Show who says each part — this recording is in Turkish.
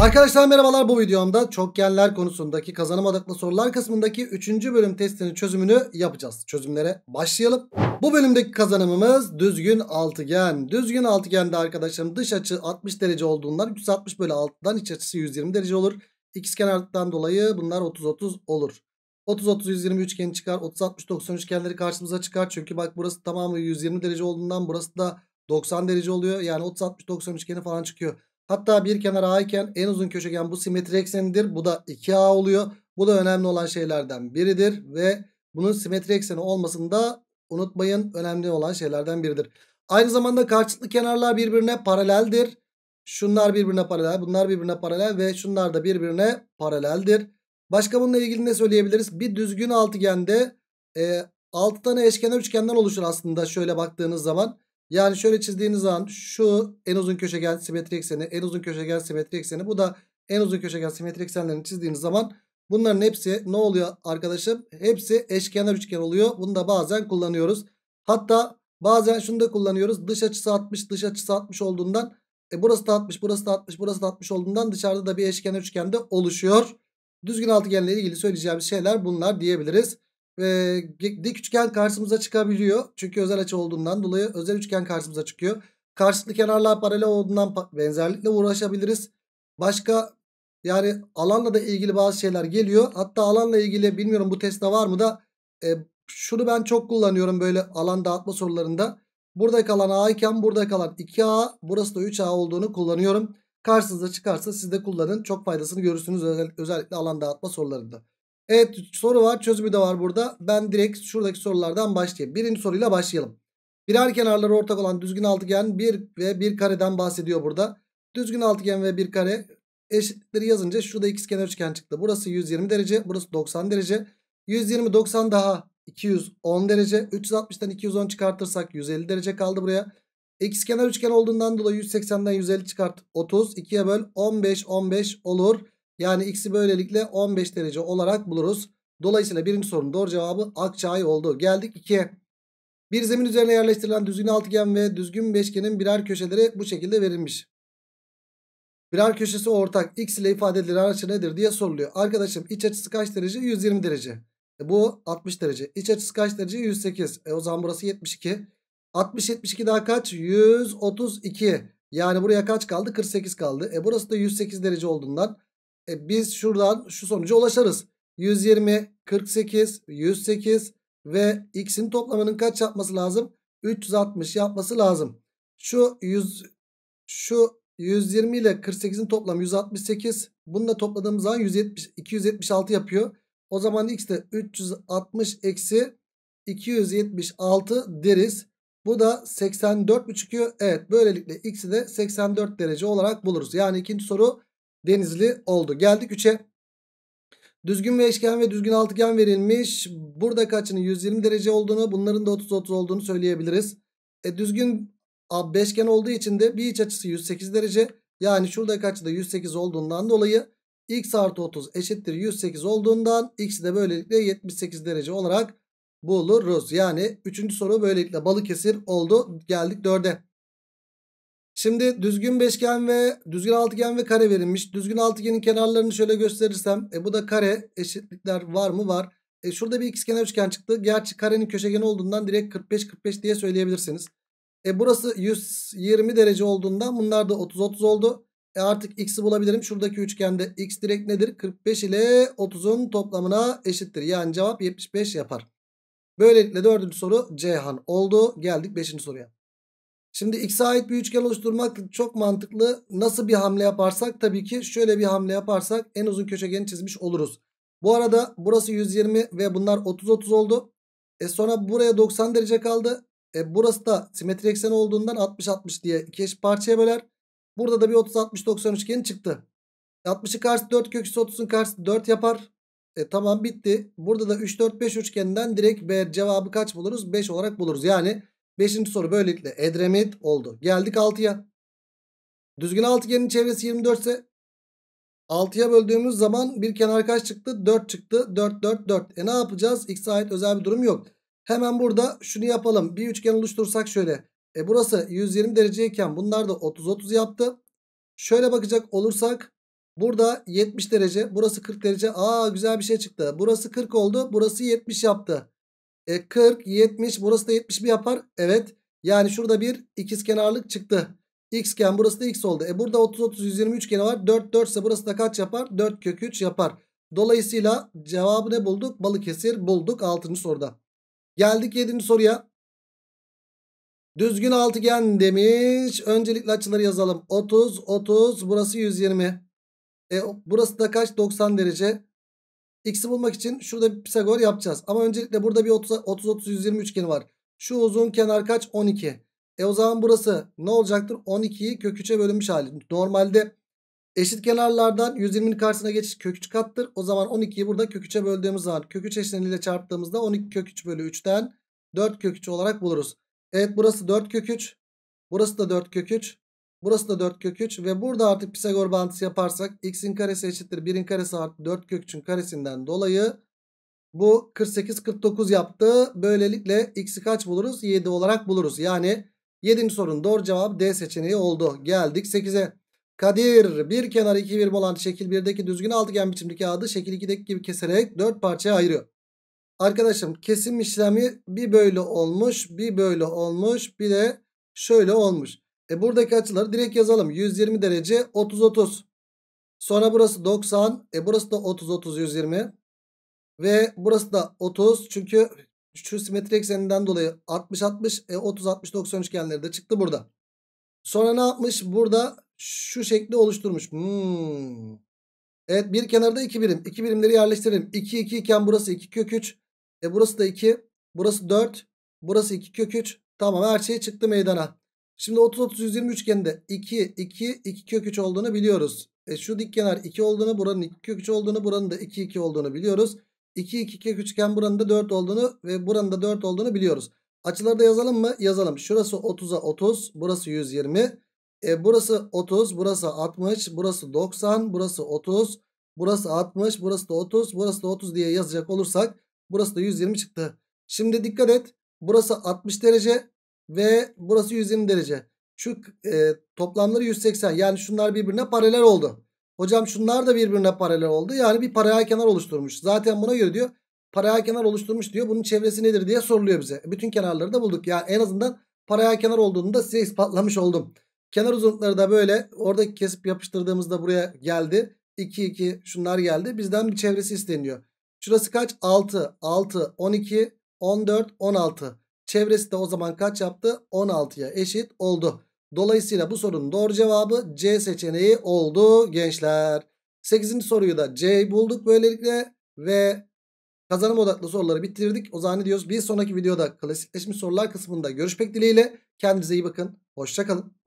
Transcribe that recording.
Speaker 1: Arkadaşlar merhabalar bu videomda çokgenler konusundaki kazanım adaklı sorular kısmındaki 3. bölüm testinin çözümünü yapacağız. Çözümlere başlayalım. Bu bölümdeki kazanımımız düzgün altıgen. Düzgün altıgende arkadaşlarım dış açı 60 derece olduğundan 360 bölü 6'dan iç açısı 120 derece olur. İkizkenarlıktan dolayı bunlar 30-30 olur. 30-30-120 üçgeni çıkar. 30-60-90 üçgenleri karşımıza çıkar. Çünkü bak burası tamamı 120 derece olduğundan burası da 90 derece oluyor. Yani 30-60-90 üçgeni falan çıkıyor. Hatta bir kenar A iken en uzun köşegen bu simetri eksenidir. Bu da 2A oluyor. Bu da önemli olan şeylerden biridir ve bunun simetri ekseni olmasını da unutmayın. Önemli olan şeylerden biridir. Aynı zamanda karşılıklı kenarlar birbirine paraleldir. Şunlar birbirine paralel, bunlar birbirine paralel ve şunlar da birbirine paraleldir. Başka bununla ilgili ne söyleyebiliriz? Bir düzgün altıgende e, 6 tane eşkenar üçgenden oluşur aslında şöyle baktığınız zaman. Yani şöyle çizdiğiniz zaman şu en uzun köşegen simetri ekseni, en uzun köşegen simetri ekseni. Bu da en uzun köşegen simetri eksenlerini çizdiğiniz zaman bunların hepsi ne oluyor arkadaşım? Hepsi eşkenar üçgen oluyor. Bunu da bazen kullanıyoruz. Hatta bazen şunu da kullanıyoruz. Dış açısı 60, dış açısı 60 olduğundan e burası da 60, burası da 60, burası da 60 olduğundan dışarıda da bir eşkenar üçgen de oluşuyor. Düzgün altıgenle ilgili söyleyeceğimiz şeyler bunlar diyebiliriz e, dik üçgen karşımıza çıkabiliyor. Çünkü özel açı olduğundan dolayı özel üçgen karşımıza çıkıyor. Karşılıklı kenarlar paralel olduğundan benzerlikle uğraşabiliriz. Başka yani alanla da ilgili bazı şeyler geliyor. Hatta alanla ilgili bilmiyorum bu testte var mı da e, şunu ben çok kullanıyorum böyle alan dağıtma sorularında. Burada kalan A iken burada kalan 2A burası da 3A olduğunu kullanıyorum. Karşınıza çıkarsa siz de kullanın. Çok faydasını görürsünüz özellikle alan dağıtma sorularında. Evet soru var çözümü de var burada. Ben direkt şuradaki sorulardan başlayayım. Birinci soruyla başlayalım. Birer kenarları ortak olan düzgün altıgen bir ve bir kareden bahsediyor burada. Düzgün altıgen ve bir kare eşitleri yazınca şurada x kenar üçgen çıktı. Burası 120 derece, burası 90 derece. 120 90 daha 210 derece. 360'tan 210 çıkartırsak 150 derece kaldı buraya. X kenar üçgen olduğundan dolayı 180'den 150 çıkart 30. 2'ye böl 15 15 olur. Yani x'i böylelikle 15 derece olarak buluruz. Dolayısıyla birinci sorunun doğru cevabı Akçay oldu. Geldik 2'ye. Bir zemin üzerine yerleştirilen düzgün altıgen ve düzgün beşgenin birer köşeleri bu şekilde verilmiş. Birer köşesi ortak x ile ifade edilen açı nedir diye soruluyor. Arkadaşım iç açısı kaç derece? 120 derece. E bu 60 derece. İç açısı kaç derece? 108. E o zaman burası 72. 60 72 daha kaç? 132. Yani buraya kaç kaldı? 48 kaldı. E burası da 108 derece olduğundan e biz şuradan şu sonuca ulaşırız. 120, 48, 108 ve x'in toplamının kaç yapması lazım? 360 yapması lazım. Şu 100 şu 120 ile 48'in toplamı 168. Bununla topladığımız zaman 170, 276 yapıyor. O zaman x de 360 eksi 276 deriz. Bu da 84 mi çıkıyor? Evet böylelikle x'i de 84 derece olarak buluruz. Yani ikinci soru Denizli oldu. Geldik 3'e. Düzgün beşgen ve düzgün altıgen verilmiş. Burada kaçının 120 derece olduğunu bunların da 30-30 olduğunu söyleyebiliriz. E, düzgün beşgen olduğu için de bir iç açısı 108 derece. Yani şurada kaçı da 108 olduğundan dolayı x artı 30 eşittir 108 olduğundan x'i de böylelikle 78 derece olarak buluruz. Yani 3. soru böylelikle Balıkesir oldu. Geldik 4'e. Şimdi düzgün beşgen ve düzgün altıgen ve kare verilmiş. Düzgün altıgenin kenarlarını şöyle gösterirsem e, bu da kare eşitlikler var mı? Var. E, şurada bir ikizkenar üçgen çıktı. Gerçi karenin köşegeni olduğundan direkt 45-45 diye söyleyebilirsiniz. E, burası 120 derece olduğundan bunlar da 30-30 oldu. E, artık x'i bulabilirim. Şuradaki üçgende x direkt nedir? 45 ile 30'un toplamına eşittir. Yani cevap 75 yapar. Böylelikle dördüncü soru Ceyhan oldu. Geldik beşinci soruya. Şimdi x'e ait bir üçgen oluşturmak çok mantıklı. Nasıl bir hamle yaparsak tabii ki şöyle bir hamle yaparsak en uzun köşegeni çizmiş oluruz. Bu arada burası 120 ve bunlar 30-30 oldu. E sonra buraya 90 derece kaldı. E burası da simetri eksen olduğundan 60-60 diye iki eşit parçaya böler. Burada da bir 30-60-90 üçgeni çıktı. 60'ı karşı 4 köküsü 30'un karşı 4 yapar. E tamam bitti. Burada da 3-4-5 üçgeninden direkt B cevabı kaç buluruz? 5 olarak buluruz. Yani Beşinci soru böylelikle Edremit oldu. Geldik 6'ya. Düzgün altıgenin çevresi 24 ise 6'ya böldüğümüz zaman bir kenar kaç çıktı? 4 çıktı. 4, 4, 4. E ne yapacağız? X'e ait özel bir durum yok. Hemen burada şunu yapalım. Bir üçgen oluştursak şöyle. E burası 120 dereceyken bunlar da 30-30 yaptı. Şöyle bakacak olursak burada 70 derece. Burası 40 derece. Aa güzel bir şey çıktı. Burası 40 oldu. Burası 70 yaptı. E 40, 70 burası da 71 yapar. Evet yani şurada bir ikizkenarlık çıktı. Xken burası da x oldu. E burada 30, 30, 120 üçgeni var. 4, 4 ise burası da kaç yapar? 4 kök 3 yapar. Dolayısıyla cevabı ne bulduk? Balıkesir bulduk 6. soruda. Geldik 7. soruya. Düzgün altıgen demiş. Öncelikle açıları yazalım. 30, 30 burası 120. E burası da kaç? 90 derece. X'i bulmak için şurada bir Pisagor yapacağız. Ama öncelikle burada bir 30-30-120 üçgeni var. Şu uzun kenar kaç? 12. E o zaman burası ne olacaktır? 12'yi kök 3'e bölünmüş hali. Normalde eşit kenarlardan 120'nin karşısına geçiş kök 3 kattır. O zaman 12'yi burada kök 3'e böldüğümüz zaman kök 3 eşleniyle çarptığımızda 12 kök 3 bölü 3'ten 4 kök 3 olarak buluruz. Evet burası 4 kök 3. Burası da 4 kök 3. Burası da 4 kök 3 ve burada artık Pisagor bağıntısı yaparsak x'in karesi eşittir 1'in karesi artı 4 kök 3'ün karesinden dolayı bu 48 49 yaptı. Böylelikle x'i kaç buluruz? 7 olarak buluruz. Yani 7. sorun doğru cevap D seçeneği oldu. Geldik 8'e. Kadir bir kenarı 2 birim olan şekil 1'deki düzgün altıgen biçimli kağıdı şekil 2'deki gibi keserek 4 parçaya ayırıyor. Arkadaşım kesim işlemi bir böyle olmuş, bir böyle olmuş, bir de şöyle olmuş. E buradaki açıları direkt yazalım. 120 derece 30 30. Sonra burası 90. E burası da 30 30 120. Ve burası da 30. Çünkü şu simetri ekseninden dolayı 60 60 e 30 60 90 üçgenleri de çıktı burada. Sonra ne yapmış? Burada şu şekli oluşturmuş. Hmm. Evet bir kenarda 2 birim. 2 birimleri yerleştirelim. 2 2 iken burası 2 kök 3. E burası da 2. Burası 4. Burası 2 kök 3. Tamam her şey çıktı meydana. Şimdi 30 30 120 üçgeninde 2 2 2 kök 3 olduğunu biliyoruz. E şu dik kenar 2 olduğunu, buranın 2 kök 3 olduğunu, buranın da 2 2 olduğunu biliyoruz. 2 2 kök 3 buranın da 4 olduğunu ve buranın da 4 olduğunu biliyoruz. Açıları da yazalım mı? Yazalım. Şurası 30'a 30, burası 120. E burası 30, burası 60, burası 90, burası 30, burası 60, burası da 30, burası da 30 diye yazacak olursak burası da 120 çıktı. Şimdi dikkat et. Burası 60 derece, ve burası 120 derece. Şu e, toplamları 180 yani şunlar birbirine paralel oldu. Hocam şunlar da birbirine paralel oldu. Yani bir paralel kenar oluşturmuş. Zaten buna göre diyor paralel kenar oluşturmuş diyor. Bunun çevresi nedir diye soruluyor bize. E, bütün kenarları da bulduk. Yani en azından paralel kenar olduğunu da size ispatlamış oldum. Kenar uzunlukları da böyle Orada kesip yapıştırdığımızda buraya geldi. 2 2 şunlar geldi. Bizden bir çevresi isteniyor. Şurası kaç? 6 6 12 14 16. Çevresi de o zaman kaç yaptı? 16'ya eşit oldu. Dolayısıyla bu sorunun doğru cevabı C seçeneği oldu gençler. 8. soruyu da C bulduk böylelikle ve kazanım odaklı soruları bitirdik. O zaman ne diyoruz? Bir sonraki videoda klasikleşmiş sorular kısmında görüşmek dileğiyle. Kendinize iyi bakın. Hoşçakalın.